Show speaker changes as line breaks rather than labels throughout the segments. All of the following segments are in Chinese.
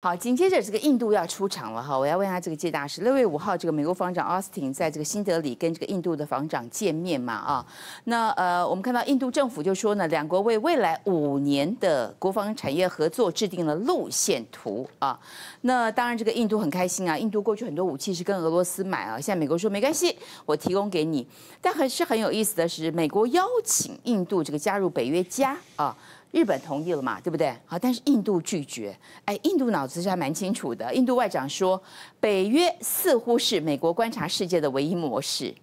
好，紧接着这个印度要出场了哈，我要问一下这个介大使，六月五号这个美国防长 Austin 在这个新德里跟这个印度的防长见面嘛啊？那呃，我们看到印度政府就说呢，两国为未来五年的国防产业合作制定了路线图啊。那当然，这个印度很开心啊，印度过去很多武器是跟俄罗斯买啊，现在美国说没关系，我提供给你。但很，是很有意思的是，美国邀请印度这个加入北约加啊。日本同意了嘛，对不对？好，但是印度拒绝。哎，印度脑子是还蛮清楚的。印度外长说，北约似乎是美国观察世界的唯一模式。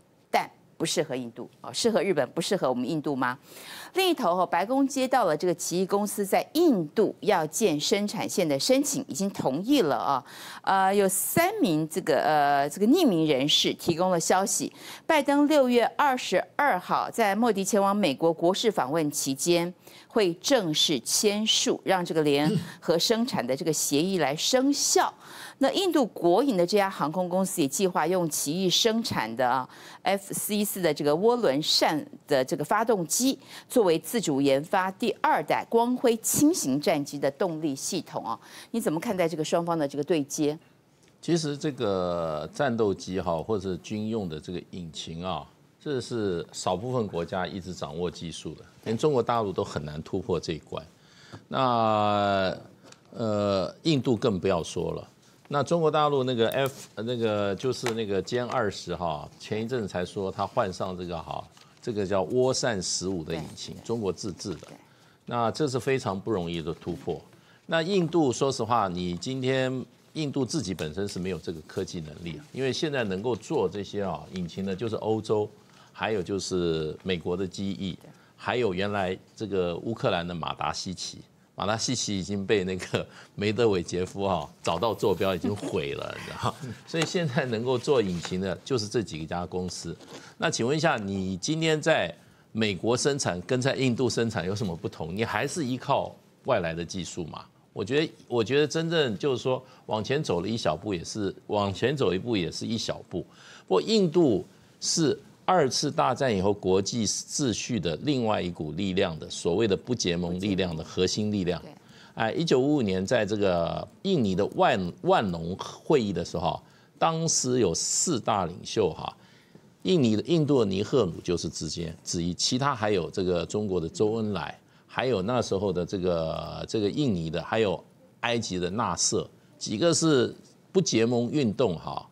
不适合印度哦，适合日本，不适合我们印度吗？另一头哈，白宫接到了这个奇异公司在印度要建生产线的申请，已经同意了啊。呃，有三名这个呃这个匿名人士提供了消息，拜登六月二十二号在莫迪前往美国国事访问期间，会正式签署让这个联合生产的这个协议来生效。那印度国营的这家航空公司也计划用其意生产的 F 四四的这个涡轮扇的这个发动机，作为自主研发第二代光辉轻型战机的动力系统啊？你怎么看待这个双方的这个对接？
其实这个战斗机哈，或者是军用的这个引擎啊，这是少部分国家一直掌握技术的，连中国大陆都很难突破这一关。那呃，印度更不要说了。那中国大陆那个 F 那个就是那个歼二十哈，前一阵才说他换上这个哈，这个叫涡扇十五的引擎，中国自制的。那这是非常不容易的突破。那印度说实话，你今天印度自己本身是没有这个科技能力，因为现在能够做这些啊引擎的，就是欧洲，还有就是美国的机翼，还有原来这个乌克兰的马达西奇。马拉西奇已经被那个 梅德韦杰夫哈找到坐标，已经毁了，你知道 所以现在能够做引擎的，就是这几家公司。那请问一下，你今天在美国生产跟在印度生产有什么不同？你还是依靠外来的技术吗？我觉得，我觉得真正就是说往前走了一小步，也是往前走一步，也是一小步。不过印度是。二次大战以后，国际秩序的另外一股力量的所谓的不结盟力量的核心力量，哎，一九五五年在这个印尼的万万隆会议的时候，当时有四大领袖哈，印尼的印度尼赫鲁就是之间之一，其他还有这个中国的周恩来，还有那时候的这个这个印尼的，还有埃及的纳瑟，几个是不结盟运动哈。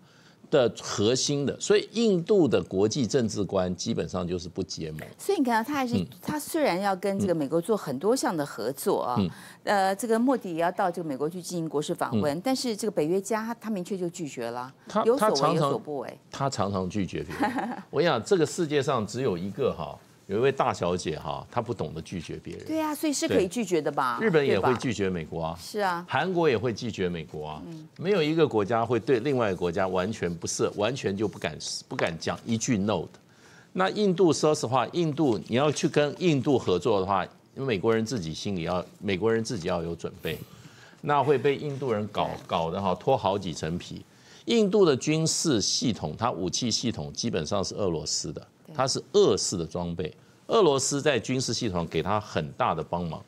的核心的，所以印度的国际政治观基本上就是不结盟。
所以你看，他还是他虽然要跟这个美国做很多项的合作啊，呃，这个莫迪也要到这个美国去进行国事访问，但是这个北约家他明确就拒绝了，有所为有所不为。
他常常拒绝别人。我讲这个世界上只有一个哈。有一位大小姐哈，她不懂得拒绝别人。对
啊，所以是可以拒绝的吧？日本也会拒
绝美国啊。是啊，韩国也会拒绝美国啊。没有一个国家会对另外一个国家完全不设，完全就不敢不敢讲一句 “no” 的。那印度，说实话，印度你要去跟印度合作的话，美国人自己心里要，美国人自己要有准备，那会被印度人搞搞得好脱好几层皮。印度的军事系统，它武器系统基本上是俄罗斯的。它是俄式的装备，俄罗斯在军事系统给他很大的帮忙。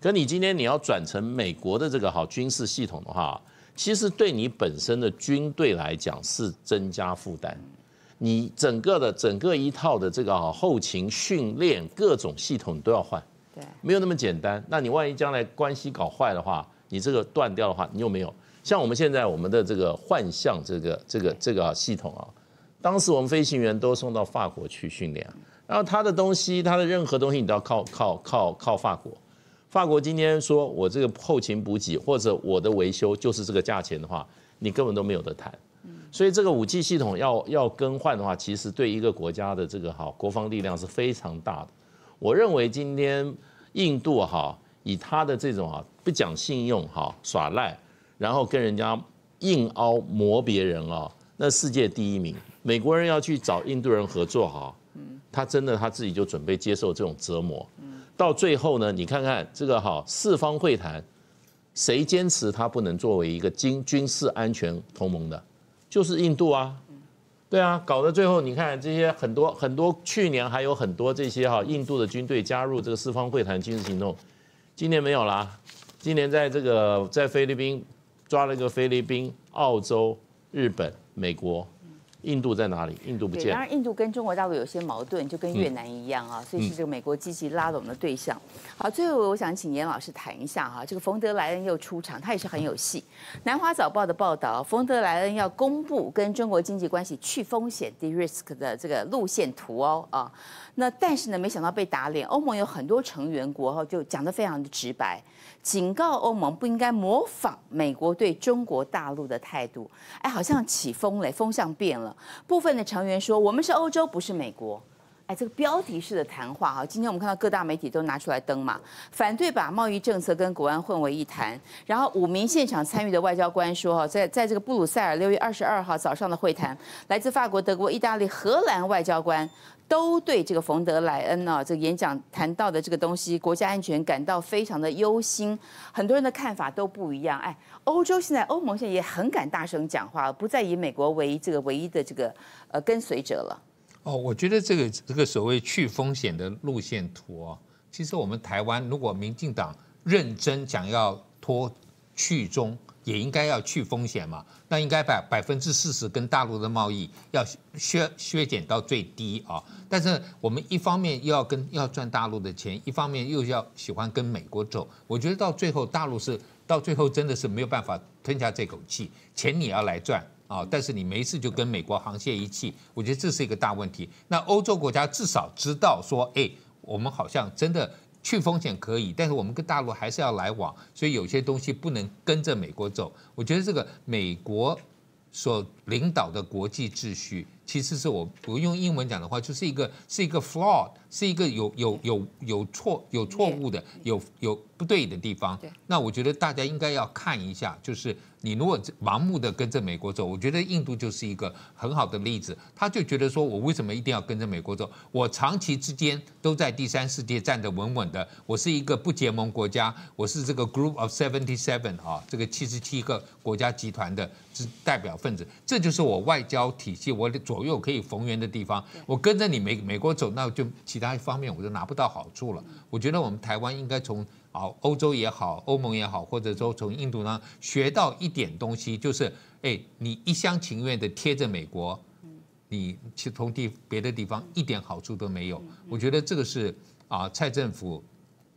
可你今天你要转成美国的这个好军事系统的话，其实对你本身的军队来讲是增加负担。你整个的整个一套的这个后勤训练、各种系统都要换，对，没有那么简单。那你万一将来关系搞坏的话，你这个断掉的话，你又没有像我们现在我们的这个幻象这个这个这个系统啊。当时我们飞行员都送到法国去训练，然后他的东西，他的任何东西，你都要靠靠靠靠法国。法国今天说我这个后勤补给或者我的维修就是这个价钱的话，你根本都没有得谈。所以这个武器系统要要更换的话，其实对一个国家的这个好国防力量是非常大的。我认为今天印度哈以他的这种啊不讲信用哈耍赖，然后跟人家硬凹磨别人啊，那世界第一名。美国人要去找印度人合作，哈，他真的他自己就准备接受这种折磨，到最后呢，你看看这个哈四方会谈，谁坚持他不能作为一个军军事安全同盟的，就是印度啊，对啊，搞到最后你看这些很多很多去年还有很多这些哈印度的军队加入这个四方会谈军事行动，今年没有啦。今年在这个在菲律宾抓了个菲律宾、澳洲、日本、美国。印度在哪里？印度不见。当然而
印度跟中国大陆有些矛盾，就跟越南一样啊，所以是这个美国积极拉拢的对象。好，最后我想请严老师谈一下哈，这个冯德莱恩又出场，他也是很有戏。南华早报的报道，冯德莱恩要公布跟中国经济关系去风险 （de-risk） 的这个路线图哦啊。那但是呢，没想到被打脸。欧盟有很多成员国就讲得非常的直白，警告欧盟不应该模仿美国对中国大陆的态度。哎，好像起风了，风向变了。部分的成员说：“我们是欧洲，不是美国。”哎，这个标题式的谈话哈，今天我们看到各大媒体都拿出来登嘛，反对把贸易政策跟国安混为一谈。然后五名现场参与的外交官说哈，在在这个布鲁塞尔六月二十二号早上的会谈，来自法国、德国、意大利、荷兰外交官都对这个冯德莱恩啊这演讲谈到的这个东西国家安全感到非常的忧心。很多人的看法都不一样。哎，欧洲现在欧盟现在也很敢大声讲话，不再以美国为这个唯一的这个呃跟随者了。
哦，我觉得这个这个所谓去风险的路线图哦，其实我们台湾如果民进党认真想要脱去中，也应该要去风险嘛。那应该把百分之四十跟大陆的贸易要削削减到最低啊。但是我们一方面又要跟要赚大陆的钱，一方面又要喜欢跟美国走。我觉得到最后大陆是到最后真的是没有办法吞下这口气，钱你要来赚。啊！但是你没事就跟美国沆瀣一气，我觉得这是一个大问题。那欧洲国家至少知道说，哎，我们好像真的去风险可以，但是我们跟大陆还是要来往，所以有些东西不能跟着美国走。我觉得这个美国所领导的国际秩序。其实是我，我用英文讲的话，就是一个是一个 f l a w d 是一个有有有有错有错误的，有有不对的地方。那我觉得大家应该要看一下，就是你如果盲目的跟着美国走，我觉得印度就是一个很好的例子。他就觉得说，我为什么一定要跟着美国走？我长期之间都在第三世界站得稳稳的，我是一个不结盟国家，我是这个 Group of seventy seven 啊，这个七十七个国家集团的代表分子，这就是我外交体系，我的左。左右可以逢源的地方，我跟着你美美国走，那就其他方面我就拿不到好处了。我觉得我们台湾应该从啊欧洲也好，欧盟也好，或者说从印度呢学到一点东西，就是哎，你一厢情愿的贴着美国，你去从地别的地方一点好处都没有。我觉得这个是啊蔡政府。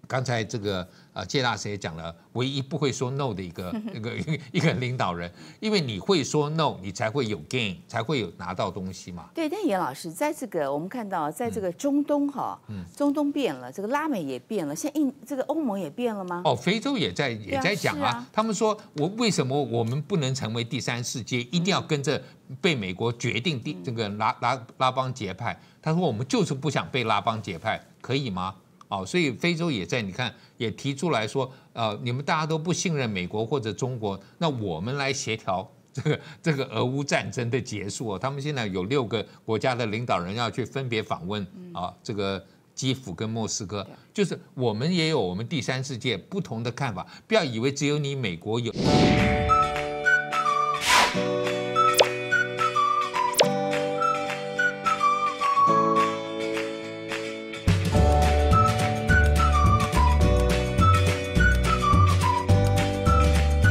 刚才这个呃，谢大师也讲了，唯一不会说 no 的一个 一个 一个领导人，因为你会说 no，你才会有 gain，才会有拿到东西嘛。
对，但严老师在这个我们看到，在这个中东哈，中东变了，这个拉美也变了，在印这个欧盟也变了吗？哦，
非洲也在也在讲啊，他们说我为什么我们不能成为第三世界，一定要跟着被美国决定？第这个拉拉拉帮结派，他说我们就是不想被拉帮结派，可以吗？啊，所以非洲也在，你看也提出来说，呃，你们大家都不信任美国或者中国，那我们来协调这个这个俄乌战争的结束。他们现在有六个国家的领导人要去分别访问啊，这个基辅跟莫斯科，就是我们也有我们第三世界不同的看法，不要以为只有你美国有。